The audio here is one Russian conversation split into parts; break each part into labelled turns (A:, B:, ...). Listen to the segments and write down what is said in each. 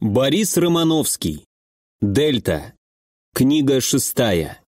A: Борис Романовский. Дельта. Книга шестая.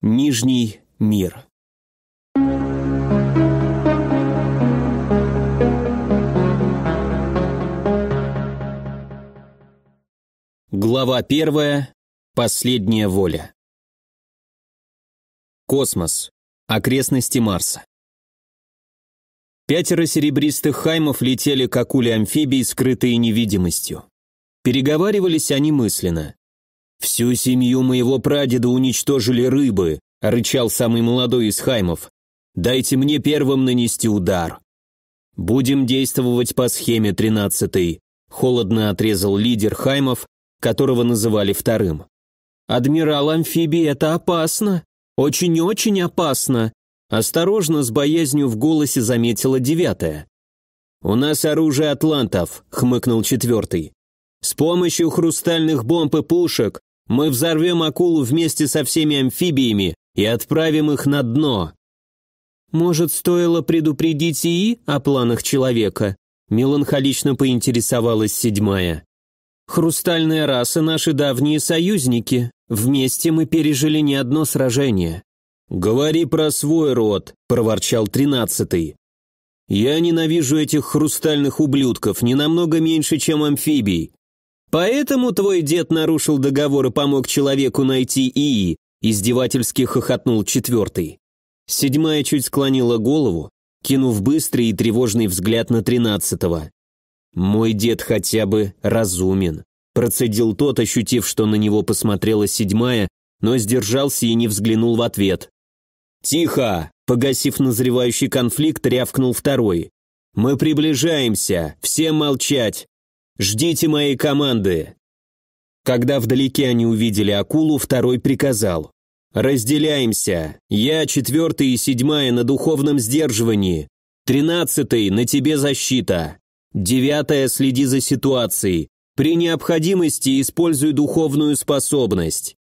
A: Нижний мир. Глава первая. Последняя воля. Космос. Окрестности Марса. Пятеро серебристых хаймов летели как ули амфибий, скрытые невидимостью. Переговаривались они мысленно. «Всю семью моего прадеда уничтожили рыбы», — рычал самый молодой из хаймов. «Дайте мне первым нанести удар». «Будем действовать по схеме тринадцатой», — холодно отрезал лидер хаймов, которого называли вторым. «Адмирал амфибий, это опасно. Очень-очень опасно», — осторожно с боязнью в голосе заметила девятая. «У нас оружие атлантов», — хмыкнул четвертый. С помощью хрустальных бомб и пушек мы взорвем акулу вместе со всеми амфибиями и отправим их на дно». «Может, стоило предупредить ИИ о планах человека?» Меланхолично поинтересовалась седьмая. «Хрустальная раса – наши давние союзники. Вместе мы пережили не одно сражение». «Говори про свой род», – проворчал тринадцатый. «Я ненавижу этих хрустальных ублюдков не намного меньше, чем амфибий. Поэтому твой дед нарушил договор и помог человеку найти ИИ, издевательски хохотнул четвертый. Седьмая чуть склонила голову, кинув быстрый и тревожный взгляд на тринадцатого. «Мой дед хотя бы разумен», – процедил тот, ощутив, что на него посмотрела седьмая, но сдержался и не взглянул в ответ. «Тихо!» – погасив назревающий конфликт, рявкнул второй. «Мы приближаемся! все молчать! Ждите моей команды!» Когда вдалеке они увидели акулу, второй приказал. «Разделяемся. Я четвертый и седьмая на духовном сдерживании. Тринадцатый – на тебе защита. Девятая – следи за ситуацией. При необходимости используй духовную способность».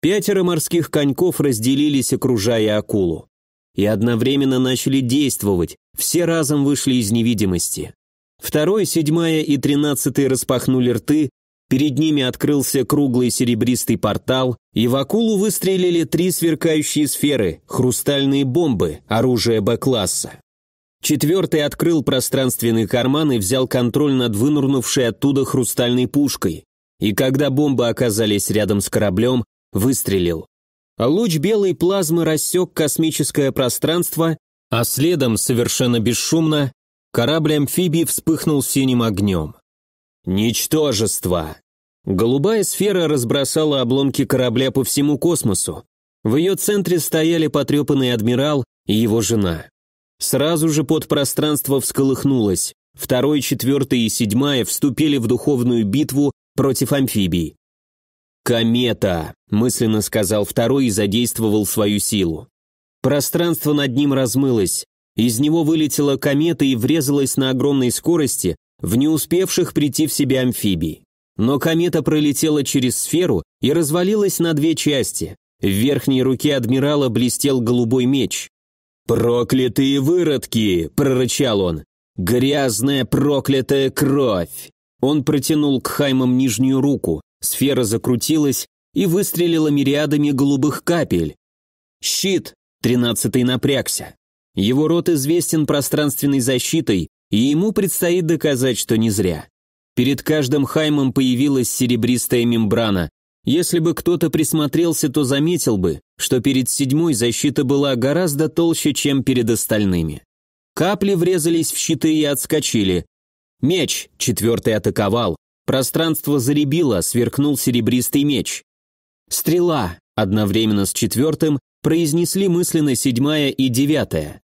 A: Пятеро морских коньков разделились, окружая акулу. И одновременно начали действовать, все разом вышли из невидимости. Второй, седьмая и тринадцатый распахнули рты, перед ними открылся круглый серебристый портал, и в акулу выстрелили три сверкающие сферы, хрустальные бомбы, оружие Б-класса. Четвертый открыл пространственный карман и взял контроль над вынурнувшей оттуда хрустальной пушкой. И когда бомбы оказались рядом с кораблем, выстрелил. Луч белой плазмы рассек космическое пространство, а следом, совершенно бесшумно, Корабль амфибии вспыхнул синим огнем. Ничтожество! Голубая сфера разбросала обломки корабля по всему космосу. В ее центре стояли потрепанный адмирал и его жена. Сразу же под пространство всколыхнулось. Второй, четвертый и седьмая вступили в духовную битву против амфибий. «Комета!» – мысленно сказал второй и задействовал свою силу. Пространство над ним размылось, из него вылетела комета и врезалась на огромной скорости в не успевших прийти в себя амфибий. Но комета пролетела через сферу и развалилась на две части. В верхней руке адмирала блестел голубой меч. «Проклятые выродки!» – прорычал он. «Грязная проклятая кровь!» Он протянул к Хаймам нижнюю руку, сфера закрутилась и выстрелила мириадами голубых капель. «Щит!» – тринадцатый напрягся. Его род известен пространственной защитой, и ему предстоит доказать, что не зря. Перед каждым хаймом появилась серебристая мембрана. Если бы кто-то присмотрелся, то заметил бы, что перед седьмой защита была гораздо толще, чем перед остальными. Капли врезались в щиты и отскочили. Меч, четвертый атаковал. Пространство заребило, сверкнул серебристый меч. Стрела, одновременно с четвертым, произнесли мысленно седьмая и девятая.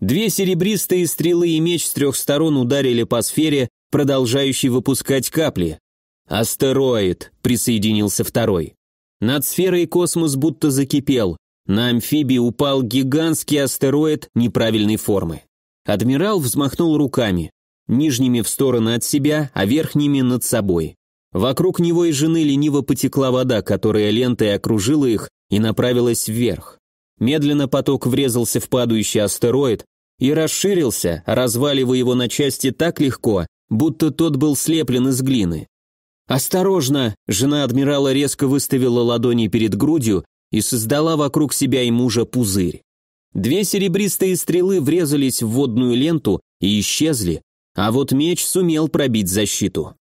A: Две серебристые стрелы и меч с трех сторон ударили по сфере, продолжающей выпускать капли. «Астероид», — присоединился второй. Над сферой космос будто закипел. На амфибии упал гигантский астероид неправильной формы. Адмирал взмахнул руками, нижними в стороны от себя, а верхними над собой. Вокруг него и жены лениво потекла вода, которая лентой окружила их, и направилась вверх. Медленно поток врезался в падающий астероид и расширился, разваливая его на части так легко, будто тот был слеплен из глины. «Осторожно!» – жена адмирала резко выставила ладони перед грудью и создала вокруг себя и мужа пузырь. Две серебристые стрелы врезались в водную ленту и исчезли, а вот меч сумел пробить защиту.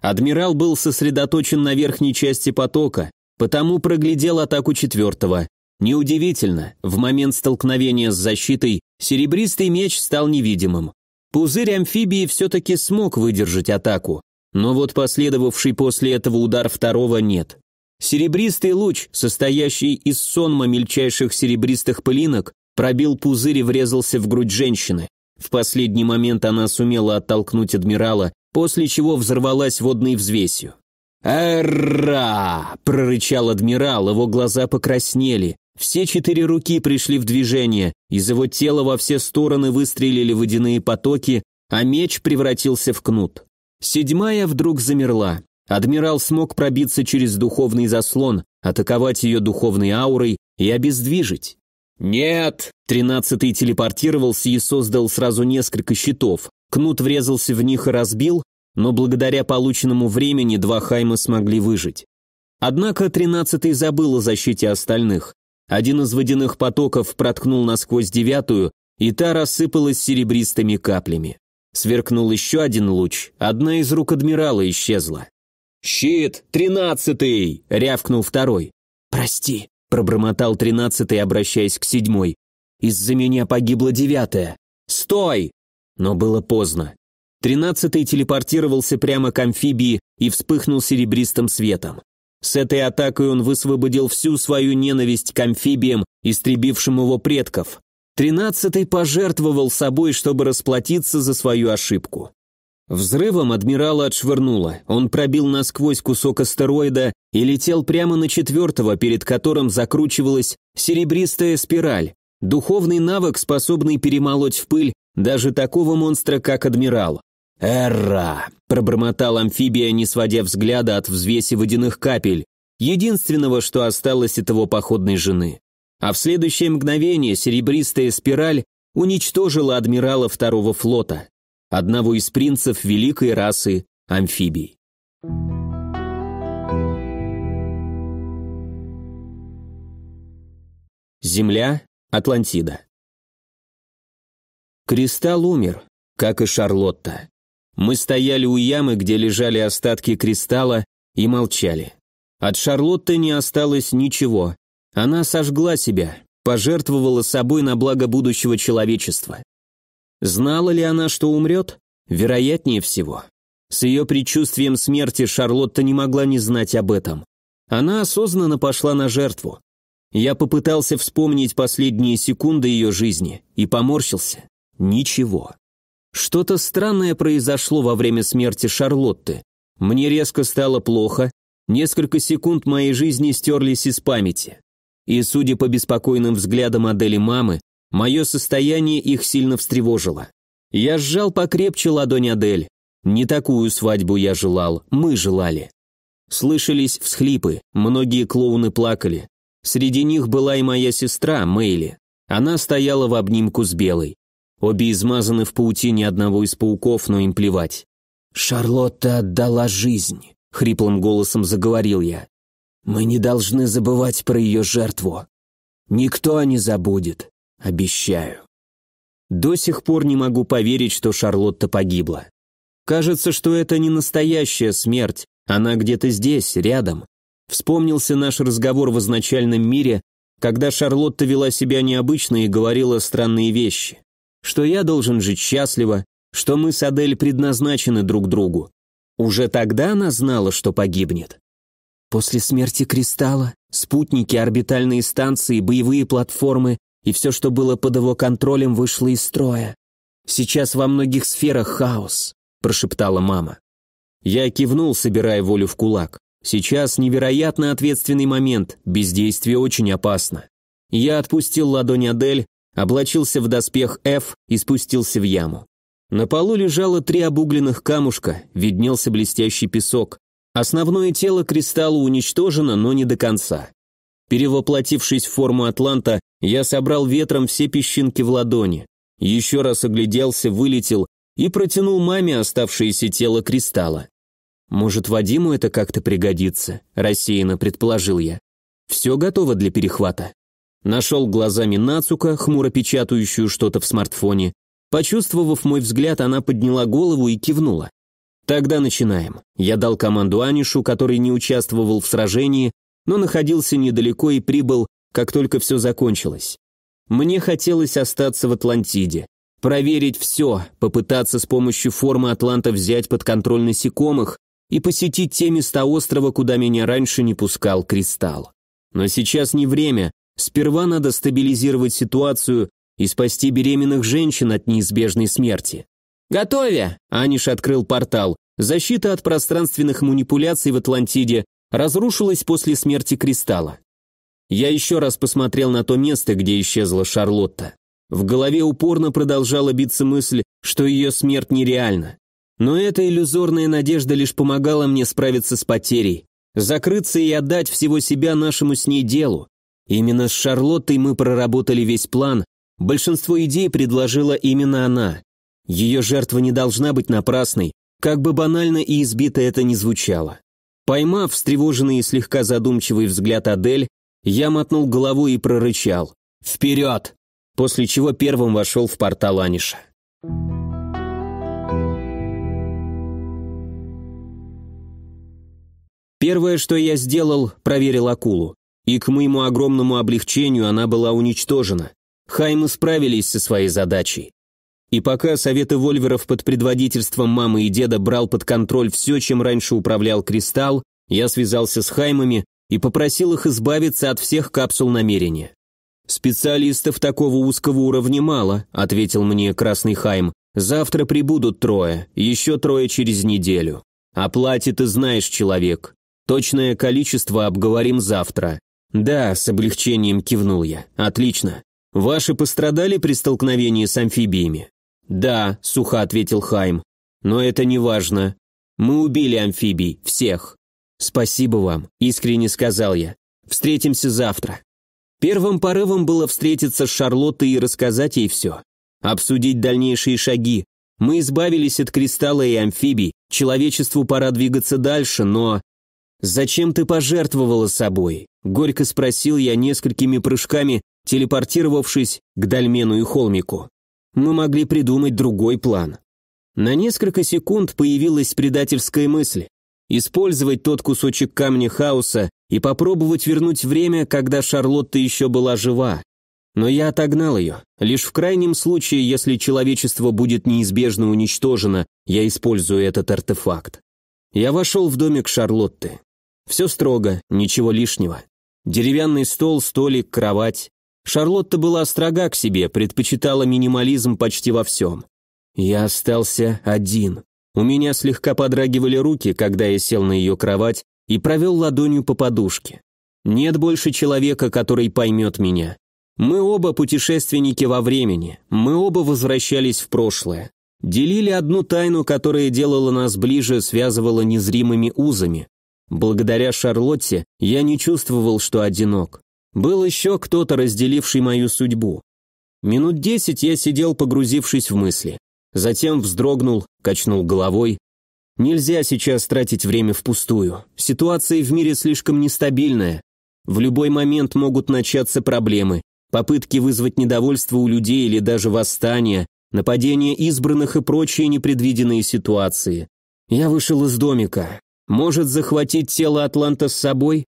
A: Адмирал был сосредоточен на верхней части потока, Потому проглядел атаку четвертого. Неудивительно, в момент столкновения с защитой серебристый меч стал невидимым. Пузырь амфибии все-таки смог выдержать атаку, но вот последовавший после этого удар второго нет. Серебристый луч, состоящий из сонма мельчайших серебристых пылинок, пробил пузырь и врезался в грудь женщины. В последний момент она сумела оттолкнуть адмирала, после чего взорвалась водной взвесью. Эрра! прорычал адмирал, его глаза покраснели. Все четыре руки пришли в движение, из его тела во все стороны выстрелили водяные потоки, а меч превратился в кнут. Седьмая вдруг замерла. Адмирал смог пробиться через духовный заслон, атаковать ее духовной аурой и обездвижить. «Нет!» Тринадцатый телепортировался и создал сразу несколько щитов. Кнут врезался в них и разбил, но благодаря полученному времени два Хайма смогли выжить. Однако тринадцатый забыл о защите остальных. Один из водяных потоков проткнул насквозь девятую, и та рассыпалась серебристыми каплями. Сверкнул еще один луч, одна из рук адмирала исчезла. «Щит! Тринадцатый!» — рявкнул второй. «Прости», — пробормотал тринадцатый, обращаясь к седьмой. «Из-за меня погибла девятая. Стой!» Но было поздно. Тринадцатый телепортировался прямо к амфибии и вспыхнул серебристым светом. С этой атакой он высвободил всю свою ненависть к амфибиям, истребившим его предков. Тринадцатый пожертвовал собой, чтобы расплатиться за свою ошибку. Взрывом адмирала отшвырнуло, он пробил насквозь кусок астероида и летел прямо на четвертого, перед которым закручивалась серебристая спираль, духовный навык, способный перемолоть в пыль даже такого монстра, как адмирал. «Эра!» – пробормотал амфибия, не сводя взгляда от взвеси водяных капель, единственного, что осталось от его походной жены. А в следующее мгновение серебристая спираль уничтожила адмирала второго флота, одного из принцев великой расы амфибий. Земля, Атлантида. Кристалл умер, как и Шарлотта. Мы стояли у ямы, где лежали остатки кристалла, и молчали. От Шарлотты не осталось ничего. Она сожгла себя, пожертвовала собой на благо будущего человечества. Знала ли она, что умрет? Вероятнее всего. С ее предчувствием смерти Шарлотта не могла не знать об этом. Она осознанно пошла на жертву. Я попытался вспомнить последние секунды ее жизни и поморщился. Ничего. Что-то странное произошло во время смерти Шарлотты. Мне резко стало плохо, несколько секунд моей жизни стерлись из памяти. И, судя по беспокойным взглядам Адели мамы, мое состояние их сильно встревожило. Я сжал покрепче ладонь Адель. Не такую свадьбу я желал, мы желали. Слышались всхлипы, многие клоуны плакали. Среди них была и моя сестра, Мэйли. Она стояла в обнимку с Белой. Обе измазаны в паутине одного из пауков, но им плевать. «Шарлотта отдала жизнь», — хриплым голосом заговорил я. «Мы не должны забывать про ее жертву. Никто не забудет, обещаю». До сих пор не могу поверить, что Шарлотта погибла. Кажется, что это не настоящая смерть, она где-то здесь, рядом. Вспомнился наш разговор в изначальном мире, когда Шарлотта вела себя необычно и говорила странные вещи что я должен жить счастливо, что мы с Адель предназначены друг другу. Уже тогда она знала, что погибнет. После смерти Кристалла спутники, орбитальные станции, боевые платформы и все, что было под его контролем, вышло из строя. Сейчас во многих сферах хаос, прошептала мама. Я кивнул, собирая волю в кулак. Сейчас невероятно ответственный момент, бездействие очень опасно. Я отпустил ладонь Адель, облачился в доспех F и спустился в яму. На полу лежало три обугленных камушка, виднелся блестящий песок. Основное тело кристалла уничтожено, но не до конца. Перевоплотившись в форму Атланта, я собрал ветром все песчинки в ладони. Еще раз огляделся, вылетел и протянул маме оставшееся тело кристалла. «Может, Вадиму это как-то пригодится?» – рассеянно предположил я. «Все готово для перехвата». Нашел глазами Нацука, хмуро печатающую что-то в смартфоне. Почувствовав мой взгляд, она подняла голову и кивнула. «Тогда начинаем». Я дал команду Анишу, который не участвовал в сражении, но находился недалеко и прибыл, как только все закончилось. Мне хотелось остаться в Атлантиде, проверить все, попытаться с помощью формы Атланта взять под контроль насекомых и посетить те места острова, куда меня раньше не пускал Кристалл. Но сейчас не время, Сперва надо стабилизировать ситуацию и спасти беременных женщин от неизбежной смерти. «Готовя!» – Аниш открыл портал. Защита от пространственных манипуляций в Атлантиде разрушилась после смерти Кристалла. Я еще раз посмотрел на то место, где исчезла Шарлотта. В голове упорно продолжала биться мысль, что ее смерть нереальна. Но эта иллюзорная надежда лишь помогала мне справиться с потерей, закрыться и отдать всего себя нашему с ней делу, Именно с Шарлоттой мы проработали весь план, большинство идей предложила именно она. Ее жертва не должна быть напрасной, как бы банально и избито это ни звучало. Поймав встревоженный и слегка задумчивый взгляд Адель, я мотнул головой и прорычал «Вперед!», после чего первым вошел в портал Аниша. Первое, что я сделал, проверил акулу. И к моему огромному облегчению она была уничтожена. Хаймы справились со своей задачей. И пока советы Вольверов под предводительством мамы и деда брал под контроль все, чем раньше управлял Кристалл, я связался с Хаймами и попросил их избавиться от всех капсул намерения. «Специалистов такого узкого уровня мало», — ответил мне Красный Хайм. «Завтра прибудут трое, еще трое через неделю. О ты знаешь, человек. Точное количество обговорим завтра. «Да», — с облегчением кивнул я. «Отлично. Ваши пострадали при столкновении с амфибиями?» «Да», — сухо ответил Хайм. «Но это не важно. Мы убили амфибий, всех». «Спасибо вам», — искренне сказал я. «Встретимся завтра». Первым порывом было встретиться с Шарлоттой и рассказать ей все. Обсудить дальнейшие шаги. Мы избавились от кристалла и амфибий, человечеству пора двигаться дальше, но... «Зачем ты пожертвовала собой?» – горько спросил я несколькими прыжками, телепортировавшись к Дальмену и Холмику. Мы могли придумать другой план. На несколько секунд появилась предательская мысль. Использовать тот кусочек камня хаоса и попробовать вернуть время, когда Шарлотта еще была жива. Но я отогнал ее. Лишь в крайнем случае, если человечество будет неизбежно уничтожено, я использую этот артефакт. Я вошел в домик Шарлотты. Все строго, ничего лишнего. Деревянный стол, столик, кровать. Шарлотта была строга к себе, предпочитала минимализм почти во всем. Я остался один. У меня слегка подрагивали руки, когда я сел на ее кровать и провел ладонью по подушке. Нет больше человека, который поймет меня. Мы оба путешественники во времени, мы оба возвращались в прошлое. Делили одну тайну, которая делала нас ближе, связывала незримыми узами. Благодаря Шарлотте я не чувствовал, что одинок. Был еще кто-то, разделивший мою судьбу. Минут десять я сидел, погрузившись в мысли. Затем вздрогнул, качнул головой. Нельзя сейчас тратить время впустую. Ситуация в мире слишком нестабильная. В любой момент могут начаться проблемы. Попытки вызвать недовольство у людей или даже восстание, нападение избранных и прочие непредвиденные ситуации. Я вышел из домика. Может захватить тело Атланта с собой?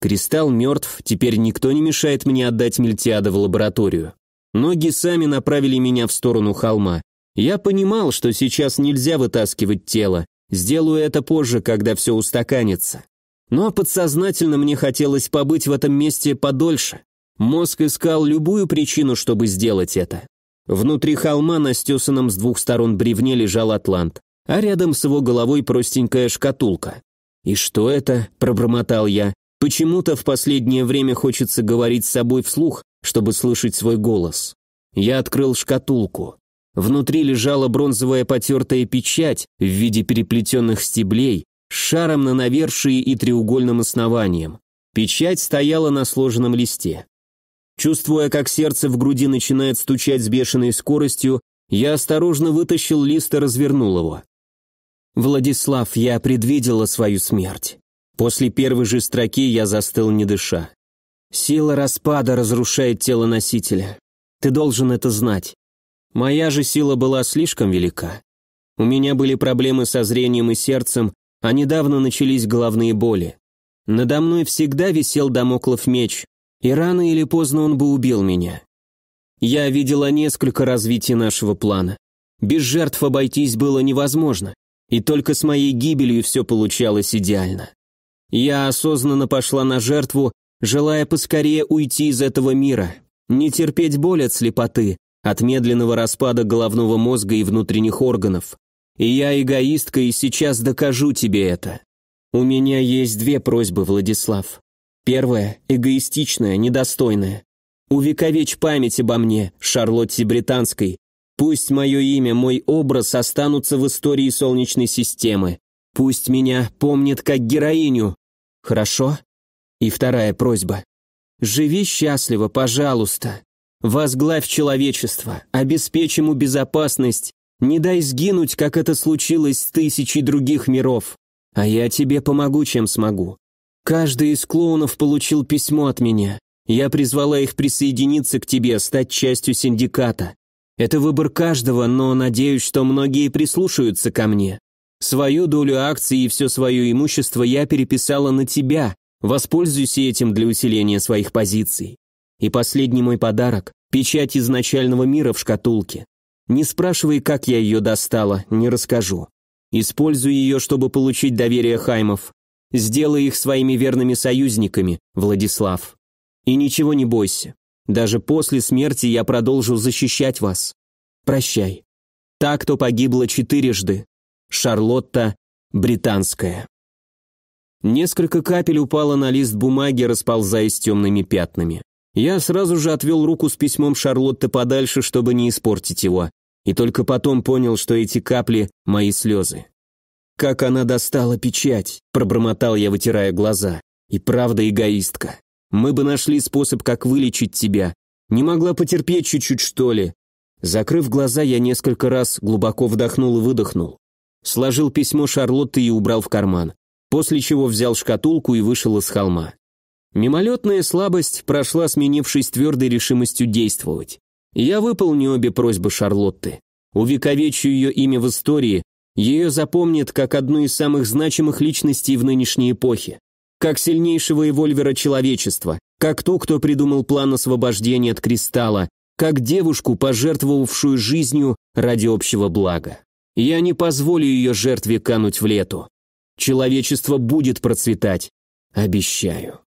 A: Кристалл мертв, теперь никто не мешает мне отдать Мельтиада в лабораторию. Ноги сами направили меня в сторону холма. Я понимал, что сейчас нельзя вытаскивать тело. Сделаю это позже, когда все устаканится. Но ну, а подсознательно мне хотелось побыть в этом месте подольше. Мозг искал любую причину, чтобы сделать это. Внутри холма на стесанном с двух сторон бревне лежал атлант а рядом с его головой простенькая шкатулка. «И что это?» – пробормотал я. «Почему-то в последнее время хочется говорить с собой вслух, чтобы слышать свой голос». Я открыл шкатулку. Внутри лежала бронзовая потертая печать в виде переплетенных стеблей с шаром на навершии и треугольным основанием. Печать стояла на сложенном листе. Чувствуя, как сердце в груди начинает стучать с бешеной скоростью, я осторожно вытащил лист и развернул его. «Владислав, я предвидела свою смерть. После первой же строки я застыл не дыша. Сила распада разрушает тело носителя. Ты должен это знать. Моя же сила была слишком велика. У меня были проблемы со зрением и сердцем, а недавно начались головные боли. Надо мной всегда висел Дамоклов меч, и рано или поздно он бы убил меня. Я видела несколько развитий нашего плана. Без жертв обойтись было невозможно. И только с моей гибелью все получалось идеально. Я осознанно пошла на жертву, желая поскорее уйти из этого мира, не терпеть боль от слепоты, от медленного распада головного мозга и внутренних органов. И я эгоистка, и сейчас докажу тебе это. У меня есть две просьбы, Владислав. Первая – эгоистичная, недостойная. Увековечь память обо мне, Шарлотте Британской, Пусть мое имя, мой образ останутся в истории Солнечной системы. Пусть меня помнят как героиню. Хорошо? И вторая просьба. Живи счастливо, пожалуйста. Возглавь человечество, обеспечь ему безопасность, не дай сгинуть, как это случилось с тысячей других миров. А я тебе помогу, чем смогу. Каждый из клоунов получил письмо от меня. Я призвала их присоединиться к тебе, стать частью синдиката. Это выбор каждого, но надеюсь, что многие прислушаются ко мне. Свою долю акций и все свое имущество я переписала на тебя. Воспользуйся этим для усиления своих позиций. И последний мой подарок – печать изначального мира в шкатулке. Не спрашивай, как я ее достала, не расскажу. Используй ее, чтобы получить доверие Хаймов. Сделай их своими верными союзниками, Владислав. И ничего не бойся. Даже после смерти я продолжу защищать вас. Прощай. Та, кто погибла четырежды. Шарлотта Британская. Несколько капель упало на лист бумаги, расползаясь темными пятнами. Я сразу же отвел руку с письмом Шарлотты подальше, чтобы не испортить его, и только потом понял, что эти капли – мои слезы. «Как она достала печать!» – пробормотал я, вытирая глаза. «И правда эгоистка. Мы бы нашли способ, как вылечить тебя. Не могла потерпеть чуть-чуть, что ли?» Закрыв глаза, я несколько раз глубоко вдохнул и выдохнул. Сложил письмо Шарлотты и убрал в карман, после чего взял шкатулку и вышел из холма. Мимолетная слабость прошла, сменившись твердой решимостью действовать. Я выполню обе просьбы Шарлотты. Увековечу ее имя в истории, ее запомнят как одну из самых значимых личностей в нынешней эпохе как сильнейшего эвольвера человечества, как ту, кто придумал план освобождения от кристалла, как девушку, пожертвовавшую жизнью ради общего блага. Я не позволю ее жертве кануть в лету. Человечество будет процветать, обещаю.